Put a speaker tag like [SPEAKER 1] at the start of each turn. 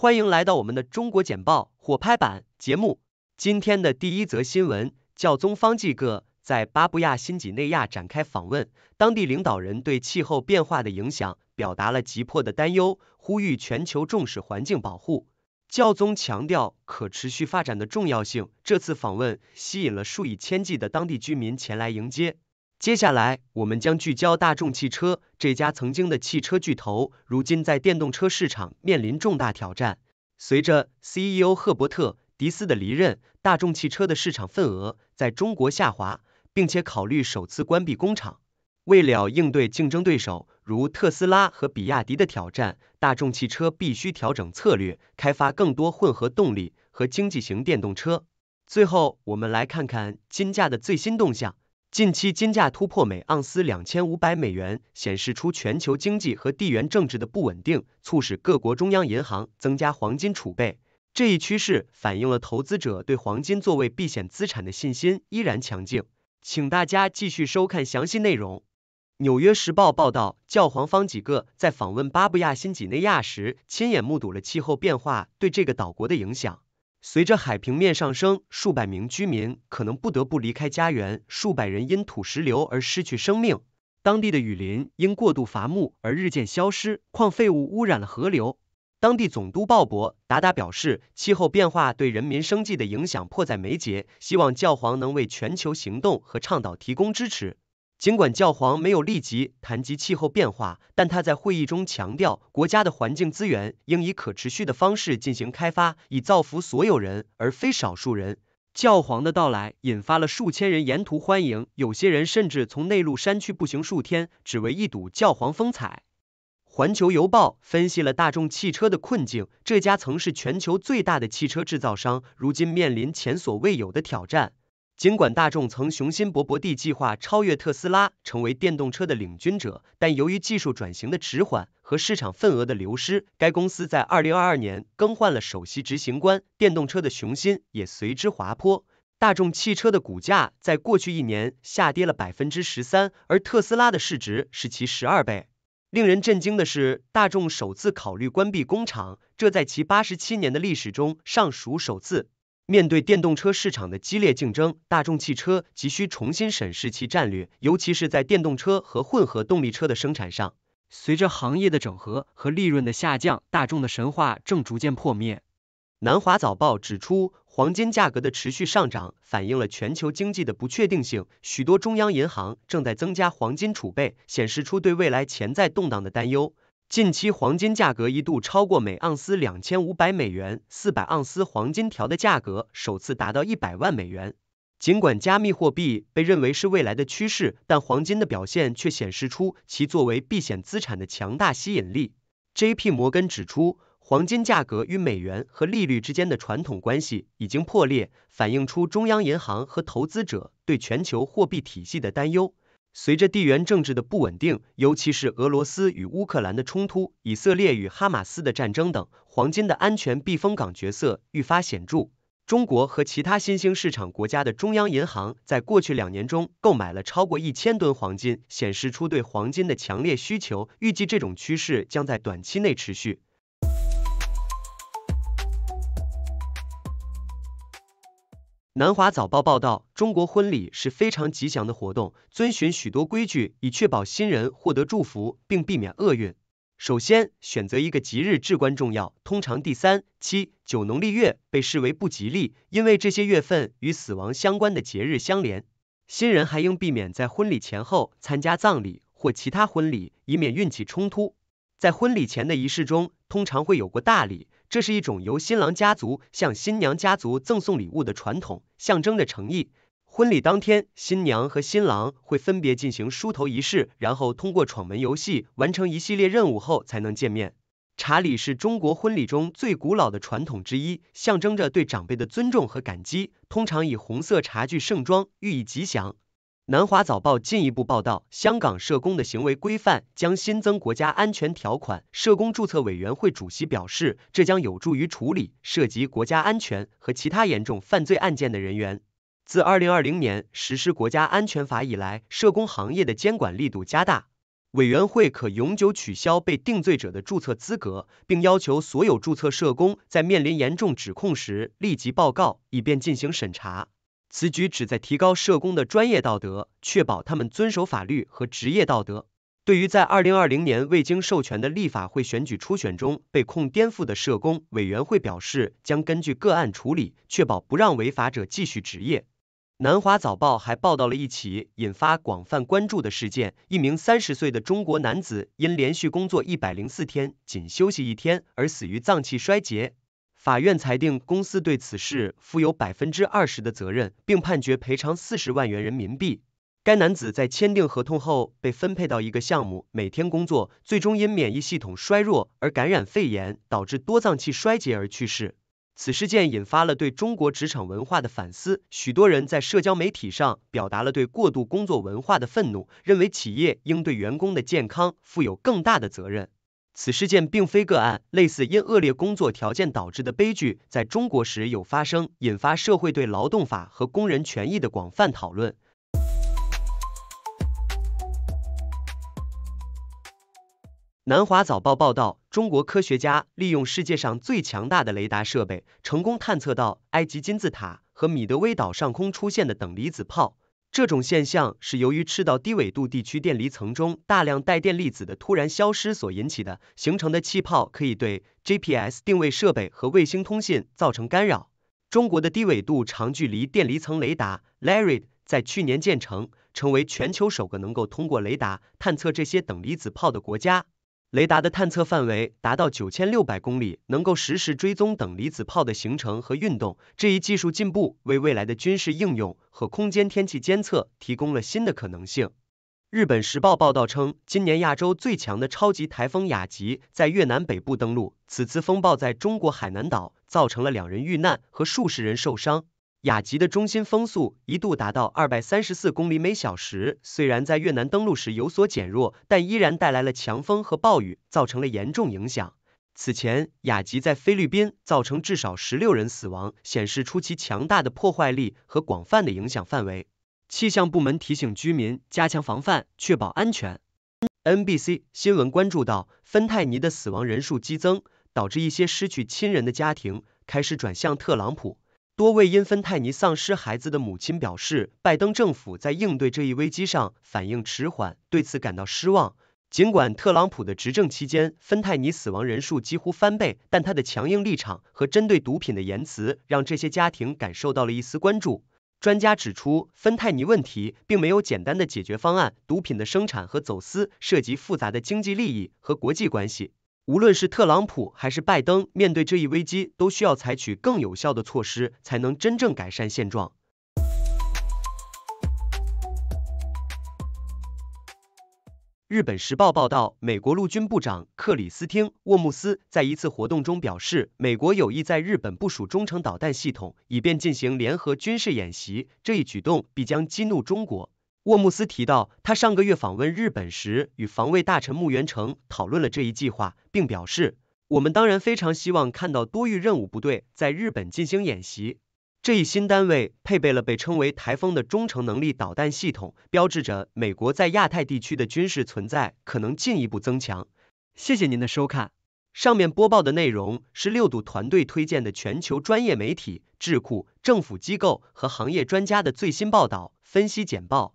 [SPEAKER 1] 欢迎来到我们的中国简报火拍版节目。今天的第一则新闻：教宗方济各在巴布亚新几内亚展开访问，当地领导人对气候变化的影响表达了急迫的担忧，呼吁全球重视环境保护。教宗强调可持续发展的重要性。这次访问吸引了数以千计的当地居民前来迎接。接下来，我们将聚焦大众汽车这家曾经的汽车巨头，如今在电动车市场面临重大挑战。随着 CEO 赫伯特·迪斯的离任，大众汽车的市场份额在中国下滑，并且考虑首次关闭工厂。为了应对竞争对手如特斯拉和比亚迪的挑战，大众汽车必须调整策略，开发更多混合动力和经济型电动车。最后，我们来看看金价的最新动向。近期金价突破每盎司两千五百美元，显示出全球经济和地缘政治的不稳定，促使各国中央银行增加黄金储备。这一趋势反映了投资者对黄金作为避险资产的信心依然强劲。请大家继续收看详细内容。《纽约时报》报道，教皇方几个在访问巴布亚新几内亚时，亲眼目睹了气候变化对这个岛国的影响。随着海平面上升，数百名居民可能不得不离开家园，数百人因土石流而失去生命。当地的雨林因过度伐木而日渐消失，矿废物污染了河流。当地总督鲍勃·达达表示，气候变化对人民生计的影响迫在眉睫，希望教皇能为全球行动和倡导提供支持。尽管教皇没有立即谈及气候变化，但他在会议中强调，国家的环境资源应以可持续的方式进行开发，以造福所有人而非少数人。教皇的到来引发了数千人沿途欢迎，有些人甚至从内陆山区步行数天，只为一睹教皇风采。《环球邮报》分析了大众汽车的困境，这家曾是全球最大的汽车制造商，如今面临前所未有的挑战。尽管大众曾雄心勃勃地计划超越特斯拉，成为电动车的领军者，但由于技术转型的迟缓和市场份额的流失，该公司在二零二二年更换了首席执行官，电动车的雄心也随之滑坡。大众汽车的股价在过去一年下跌了百分之十三，而特斯拉的市值是其十二倍。令人震惊的是，大众首次考虑关闭工厂，这在其八十七年的历史中尚属首次。面对电动车市场的激烈竞争，大众汽车急需重新审视其战略，尤其是在电动车和混合动力车的生产上。随着行业的整合和利润的下降，大众的神话正逐渐破灭。南华早报指出，黄金价格的持续上涨反映了全球经济的不确定性，许多中央银行正在增加黄金储备，显示出对未来潜在动荡的担忧。近期黄金价格一度超过每盎司两千五百美元，四百盎司黄金条的价格首次达到一百万美元。尽管加密货币被认为是未来的趋势，但黄金的表现却显示出其作为避险资产的强大吸引力。J.P. 摩根指出，黄金价格与美元和利率之间的传统关系已经破裂，反映出中央银行和投资者对全球货币体系的担忧。随着地缘政治的不稳定，尤其是俄罗斯与乌克兰的冲突、以色列与哈马斯的战争等，黄金的安全避风港角色愈发显著。中国和其他新兴市场国家的中央银行在过去两年中购买了超过一千吨黄金，显示出对黄金的强烈需求。预计这种趋势将在短期内持续。南华早报报道，中国婚礼是非常吉祥的活动，遵循许多规矩以确保新人获得祝福并避免厄运。首先，选择一个吉日至关重要，通常第三、七、九农历月被视为不吉利，因为这些月份与死亡相关的节日相连。新人还应避免在婚礼前后参加葬礼或其他婚礼，以免运气冲突。在婚礼前的仪式中，通常会有过大礼，这是一种由新郎家族向新娘家族赠送礼物的传统，象征着诚意。婚礼当天，新娘和新郎会分别进行梳头仪式，然后通过闯门游戏完成一系列任务后才能见面。茶礼是中国婚礼中最古老的传统之一，象征着对长辈的尊重和感激。通常以红色茶具盛装，寓意吉祥。南华早报进一步报道，香港社工的行为规范将新增国家安全条款。社工注册委员会主席表示，这将有助于处理涉及国家安全和其他严重犯罪案件的人员。自2020年实施国家安全法以来，社工行业的监管力度加大。委员会可永久取消被定罪者的注册资格，并要求所有注册社工在面临严重指控时立即报告，以便进行审查。此举旨在提高社工的专业道德，确保他们遵守法律和职业道德。对于在2020年未经授权的立法会选举初选中被控颠覆的社工委员会表示，将根据个案处理，确保不让违法者继续执业。南华早报还报道了一起引发广泛关注的事件：一名三十岁的中国男子因连续工作一百零四天，仅休息一天而死于脏器衰竭。法院裁定公司对此事负有百分之二十的责任，并判决赔偿四十万元人民币。该男子在签订合同后被分配到一个项目，每天工作，最终因免疫系统衰弱而感染肺炎，导致多脏器衰竭而去世。此事件引发了对中国职场文化的反思，许多人在社交媒体上表达了对过度工作文化的愤怒，认为企业应对员工的健康负有更大的责任。此事件并非个案，类似因恶劣工作条件导致的悲剧在中国时有发生，引发社会对劳动法和工人权益的广泛讨论。南华早报报道，中国科学家利用世界上最强大的雷达设备，成功探测到埃及金字塔和米德威岛上空出现的等离子炮。这种现象是由于赤道低纬度地区电离层中大量带电粒子的突然消失所引起的，形成的气泡可以对 GPS 定位设备和卫星通信造成干扰。中国的低纬度长距离电离层雷达 l a r i d 在去年建成，成为全球首个能够通过雷达探测这些等离子泡的国家。雷达的探测范围达到九千六百公里，能够实时追踪等离子炮的形成和运动。这一技术进步为未来的军事应用和空间天气监测提供了新的可能性。日本时报报道称，今年亚洲最强的超级台风雅吉在越南北部登陆，此次风暴在中国海南岛造成了两人遇难和数十人受伤。雅吉的中心风速一度达到二百三十四公里每小时，虽然在越南登陆时有所减弱，但依然带来了强风和暴雨，造成了严重影响。此前，雅吉在菲律宾造成至少十六人死亡，显示出其强大的破坏力和广泛的影响范围。气象部门提醒居民加强防范，确保安全。NBC 新闻关注到，芬太尼的死亡人数激增，导致一些失去亲人的家庭开始转向特朗普。多位因芬太尼丧失孩子的母亲表示，拜登政府在应对这一危机上反应迟缓，对此感到失望。尽管特朗普的执政期间，芬太尼死亡人数几乎翻倍，但他的强硬立场和针对毒品的言辞，让这些家庭感受到了一丝关注。专家指出，芬太尼问题并没有简单的解决方案，毒品的生产和走私涉及复杂的经济利益和国际关系。无论是特朗普还是拜登，面对这一危机，都需要采取更有效的措施，才能真正改善现状。日本时报报道，美国陆军部长克里斯汀·沃姆斯在一次活动中表示，美国有意在日本部署中程导弹系统，以便进行联合军事演习。这一举动必将激怒中国。沃姆斯提到，他上个月访问日本时，与防卫大臣木原成讨论了这一计划，并表示：“我们当然非常希望看到多域任务部队在日本进行演习。这一新单位配备了被称为‘台风’的中程能力导弹系统，标志着美国在亚太地区的军事存在可能进一步增强。”谢谢您的收看。上面播报的内容是六度团队推荐的全球专业媒体、智库、政府机构和行业专家的最新报道、分析简报。